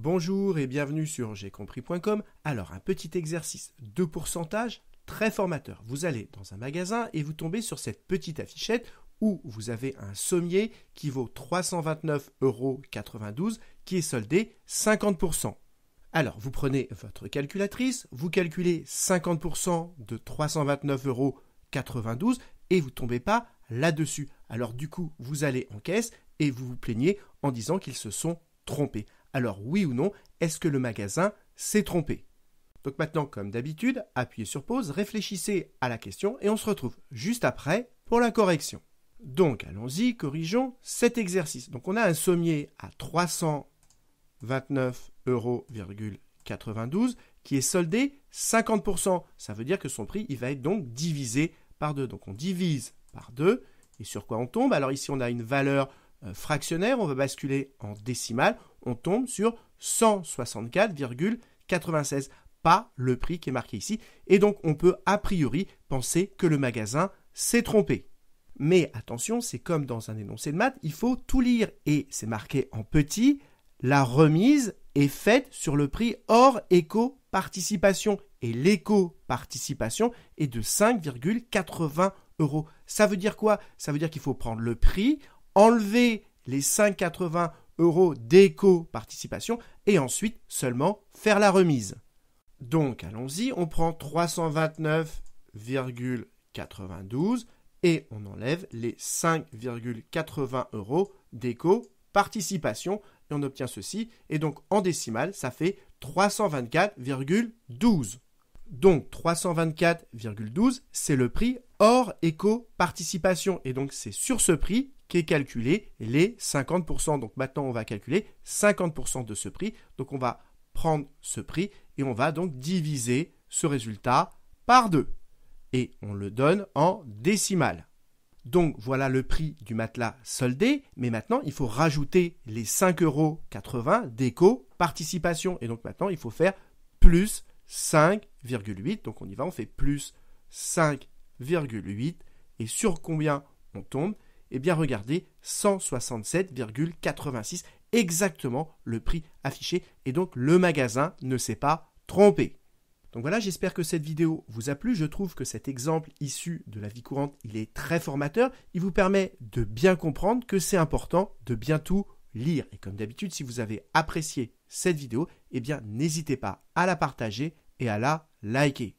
Bonjour et bienvenue sur compris.com. Alors, un petit exercice de pourcentage très formateur. Vous allez dans un magasin et vous tombez sur cette petite affichette où vous avez un sommier qui vaut 329,92 euros qui est soldé 50%. Alors, vous prenez votre calculatrice, vous calculez 50% de 329,92 euros et vous tombez pas là-dessus. Alors, du coup, vous allez en caisse et vous vous plaignez en disant qu'ils se sont trompés alors oui ou non, est-ce que le magasin s'est trompé Donc maintenant, comme d'habitude, appuyez sur pause, réfléchissez à la question et on se retrouve juste après pour la correction. Donc allons-y, corrigeons cet exercice. Donc on a un sommier à 329,92 euros qui est soldé 50%. Ça veut dire que son prix, il va être donc divisé par 2. Donc on divise par 2. Et sur quoi on tombe Alors ici, on a une valeur euh, fractionnaire, on va basculer en décimale on tombe sur 164,96, pas le prix qui est marqué ici. Et donc on peut a priori penser que le magasin s'est trompé. Mais attention, c'est comme dans un énoncé de maths, il faut tout lire. Et c'est marqué en petit, la remise est faite sur le prix hors éco-participation. Et l'éco-participation est de 5,80 euros. Ça veut dire quoi Ça veut dire qu'il faut prendre le prix, enlever les 5,80 euros, euros d'éco-participation et ensuite seulement faire la remise. Donc allons-y, on prend 329,92 et on enlève les 5,80 euros d'éco-participation et on obtient ceci. Et donc en décimale, ça fait 324,12. Donc 324,12, c'est le prix hors éco-participation. Et donc c'est sur ce prix est calculé les 50%. Donc maintenant, on va calculer 50% de ce prix. Donc on va prendre ce prix et on va donc diviser ce résultat par 2. Et on le donne en décimales. Donc voilà le prix du matelas soldé, mais maintenant il faut rajouter les 5,80 euros d'éco-participation. Et donc maintenant il faut faire plus 5,8. Donc on y va, on fait plus 5,8. Et sur combien on tombe eh bien regardez, 167,86, exactement le prix affiché. Et donc le magasin ne s'est pas trompé. Donc voilà, j'espère que cette vidéo vous a plu. Je trouve que cet exemple issu de la vie courante, il est très formateur. Il vous permet de bien comprendre que c'est important de bien tout lire. Et comme d'habitude, si vous avez apprécié cette vidéo, eh bien n'hésitez pas à la partager et à la liker.